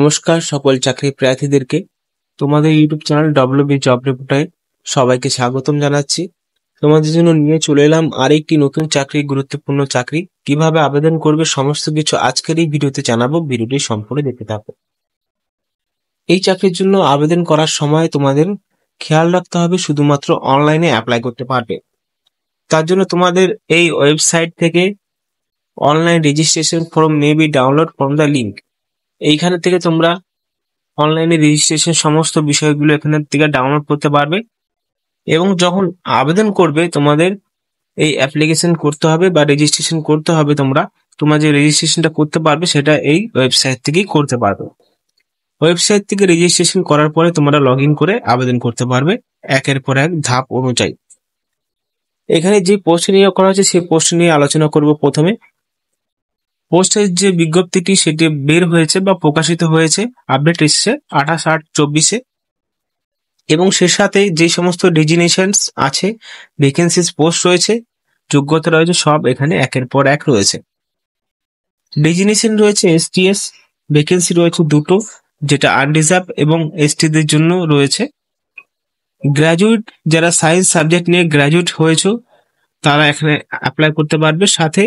নমস্কার সকল চাকরি প্রার্থীদেরকে তোমাদের YouTube channel W B job reporter সবাইকে স্বাগতম জানাচ্ছি তোমাদের জন্য নিয়ে চলে এলাম আরেকটি নতুন চাকরি গুরুত্বপূর্ণ চাকরি কিভাবে আবেদন করবে সমস্ত কিছু আজকের এই ভিডিওতে জানাবো ভিডিওটি সম্পূর্ণ দেখতে থাকো এই চাকরির জন্য আবেদন করার সময় তোমাদের খেয়াল রাখতে হবে শুধুমাত্র অনলাইনে অ্যাপ্লাই করতে পারবে তার জন্য তোমাদের এই ওয়েবসাইট থেকে online registration form may be download from the link এইখানে থেকে তোমরা অনলাইনে রেজিস্ট্রেশন সমস্ত বিষয়গুলো এখানে থেকে ডাউনলোড করতে পারবে এবং যখন আবেদন করবে তোমাদের এই অ্যাপ্লিকেশন করতে হবে বা রেজিস্ট্রেশন করতে হবে তোমরা তোমরা যে রেজিস্ট্রেশনটা করতে পারবে সেটা এই ওয়েবসাইট থেকেই করতে পারবে ওয়েবসাইট থেকে রেজিস্ট্রেশন করার পরে তোমরা লগ করে আবেদন করতে পারবে একের পর এক ধাপ অনুযায়ী এখানে যে পোস্ট নিয়োগ করা হয়েছে সেই পোস্ট নিয়ে আলোচনা করব প্রথমে পোস্টের যে বিজ্ঞপ্তিটি সেটি বের হয়েছে বা প্রকাশিত হয়েছে আপডেট এসছে আঠাশ আট চব্বিশে এবং সে সাথে যে সমস্ত ডেজিনেশনস আছে ভেকেন্সিস পোস্ট রয়েছে যোগ্যতা রয়েছে সব এখানে একের পর এক রয়েছে ডেজিনেশন রয়েছে এসটিএস ভেকেন্সি রয়েছে দুটো যেটা আনডিজার্ভ এবং এসটিদের জন্য রয়েছে গ্র্যাজুয়েট যারা সায়েন্স সাবজেক্ট নিয়ে গ্র্যাজুয়েট হয়েছ তারা এখানে অ্যাপ্লাই করতে পারবে সাথে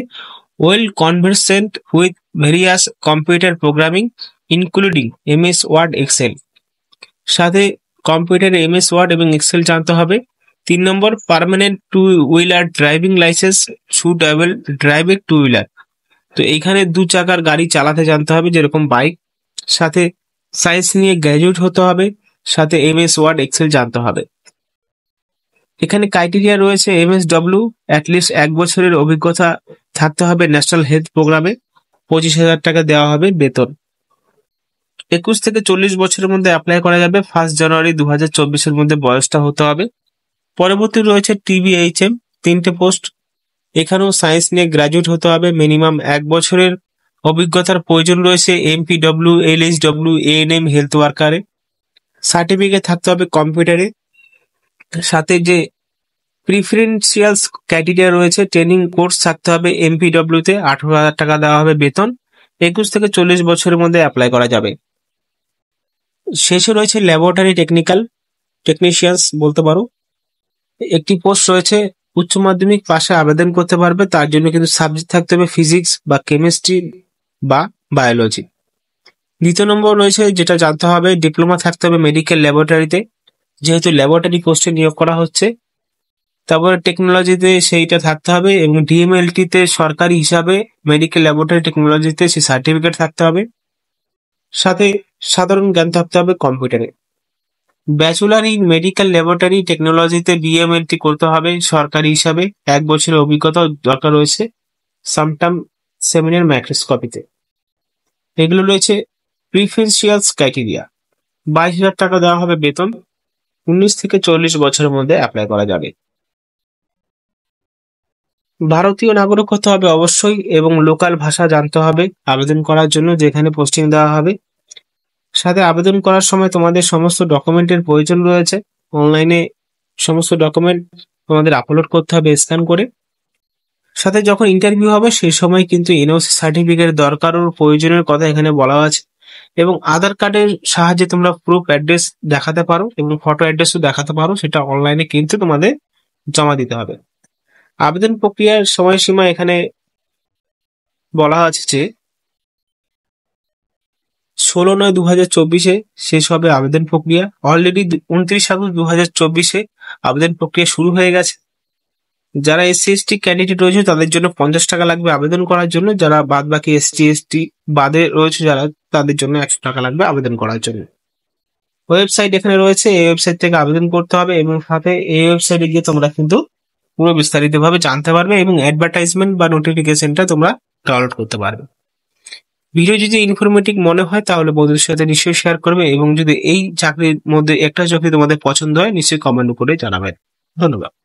well conversant with various computer programming including MS Word Excel সাথে কম্পিউটার এমএস ওয়ার্ড এবং এক্সেল জানতে হবে তিন নম্বর permanent two wheeler driving licence suitable able two wheeler তো এখানে দু চাকার গাড়ি চালাতে জানতে হবে যেরকম বাইক সাথে সায়েন্স নিয়ে গ্র্যাজুয়েট হতে হবে সাথে এমএস ওয়ার্ড এক্সেল জানতে হবে এখানে ক্রাইটেরিয়া রয়েছে ডব্লিউ অ্যাটলিস্ট এক বছরের অভিজ্ঞতা থাকতে হবে ন্যাশনাল হেলথ প্রোগ্রামে পঁচিশ হাজার টাকা দেওয়া হবে বেতন একুশ থেকে চল্লিশ বছরের মধ্যে অ্যাপ্লাই করা যাবে ফার্স্ট জানুয়ারি দু হাজার চব্বিশের মধ্যে বয়সটা হতে হবে পরবর্তী রয়েছে টিবিএইচএম তিনটে পোস্ট এখানেও সায়েন্স নিয়ে গ্র্যাজুয়েট হতে হবে মিনিমাম এক বছরের অভিজ্ঞতার প্রয়োজন রয়েছে MP W W N M health ওয়ার্কারে সার্টিফিকেট থাকতে হবে কম্পিউটারে সাথে যে প্রিফারেন্সিয়ালস ক্রাইটেরিয়া রয়েছে ট্রেনিং কোর্স থাকতে হবে এমপিডব্লিউতে আঠেরো হাজার টাকা দেওয়া হবে বেতন একুশ থেকে চল্লিশ বছরের মধ্যে অ্যাপ্লাই করা যাবে শেষে রয়েছে ল্যাবরেটরি টেকনিক্যাল টেকনিশিয়ানস বলতে পারো একটি পোস্ট রয়েছে উচ্চ মাধ্যমিক পাশে আবেদন করতে পারবে তার জন্য কিন্তু সাবজেক্ট থাকতে হবে ফিজিক্স বা কেমিস্ট্রি বা বায়োলজি দ্বিতীয় নম্বর রয়েছে যেটা জানতে হবে ডিপ্লোমা থাকতে হবে মেডিকেল ল্যাবরেটরিতে যেহেতু ল্যাবরেটরি পোস্টে নিয়োগ করা হচ্ছে তারপরে টেকনোলজিতে সেইটা থাকতে হবে এবং ডিএমএলটিতে সরকারি হিসাবে মেডিকেল ল্যাবরেটরি টেকনোলজিতে সেই সার্টিফিকেট থাকতে হবে সাথে সাধারণ জ্ঞান থাকতে হবে কম্পিউটারে ব্যাচুলার ইন মেডিকেল ল্যাবরেটরি টেকনোলজিতে ডিএমএলটি করতে হবে সরকারি হিসাবে এক বছরের অভিজ্ঞতা দরকার রয়েছে সামটাম সেমিনার মাইক্রোস্কোপিতে এগুলো রয়েছে প্রিফারেন্সিয়ালস ক্রাইটেরিয়া বাইশ হাজার টাকা দেওয়া হবে বেতন উনিশ থেকে চল্লিশ বছরের মধ্যে অ্যাপ্লাই করা যাবে ভারতীয় নাগরিক হতে হবে অবশ্যই এবং লোকাল ভাষা জানতে হবে আবেদন করার জন্য যেখানে পোস্টিং দেওয়া হবে সাথে আবেদন করার সময় তোমাদের সমস্ত ডকুমেন্টের প্রয়োজন রয়েছে অনলাইনে সমস্ত ডকুমেন্ট তোমাদের আপলোড করতে হবে স্ক্যান করে সাথে যখন ইন্টারভিউ হবে সেই সময় কিন্তু এনওসি সার্টিফিকেট দরকার ও প্রয়োজনের কথা এখানে বলা আছে এবং আধার কার্ডের সাহায্যে তোমরা প্রুফ অ্যাড্রেস দেখাতে পারো এবং ফটো অ্যাড্রেসও দেখাতে পারো সেটা অনলাইনে কিন্তু তোমাদের জমা দিতে হবে আবেদন প্রক্রিয়ার সময়সীমা এখানে বলা আছে যে ষোলো নয় দু হাজার চব্বিশে শেষ হবে আবেদন প্রক্রিয়া অলরেডি উনত্রিশ আগস্ট দু হাজার চব্বিশে আবেদন প্রক্রিয়া শুরু হয়ে গেছে যারা এসসি এসটি ক্যান্ডিডেট রয়েছে তাদের জন্য পঞ্চাশ টাকা লাগবে আবেদন করার জন্য যারা বাদ বাকি এসটি এসটি বাদে রয়েছে যারা তাদের জন্য একশো টাকা লাগবে আবেদন করার জন্য ওয়েবসাইট এখানে রয়েছে এই ওয়েবসাইট থেকে আবেদন করতে হবে এবং সাথে এই ওয়েবসাইটে গিয়ে তোমরা কিন্তু পুরো বিস্তারিতভাবে জানতে পারবে এবং অ্যাডভার্টাইজমেন্ট বা নোটিফিকেশনটা তোমরা ডাউনলোড করতে পারবে ভিডিও যদি ইনফরমেটিভ মনে হয় তাহলে বন্ধুদের সাথে নিশ্চয়ই শেয়ার করবে এবং যদি এই চাকরির মধ্যে একটা চাকরি তোমাদের পছন্দ হয় নিশ্চয়ই কমেন্ট করে জানাবেন ধন্যবাদ